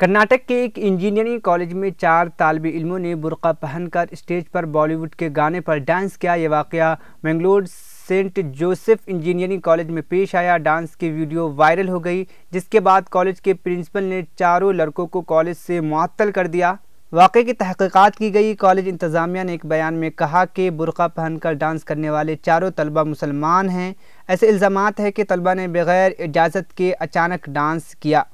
कर्नाटक के एक engineering college में चार तालब इलमों ने बुरका पहनकर स्टेज पर बॉलीवुड के गाने पर डांस किया ये वाक़ Mangalore saint Joseph engineering college में पेश आया डांस की वीडियो वायरल हो गई जिसके बाद कॉलेज के प्रिंसिपल ने चारों लड़कों को कॉलेज से मअतल कर दिया वाक़े की तहकीक़ात की गई कॉलेज इंतज़ामिया ने एक बयान में कहा कि बुरका पहनकर डांस करने वाले चारों तलबा मुसलमान हैं ऐसे इल्ज़ाम है कि तलबा ने बग़ैर इजाज़त के अचानक डांस किया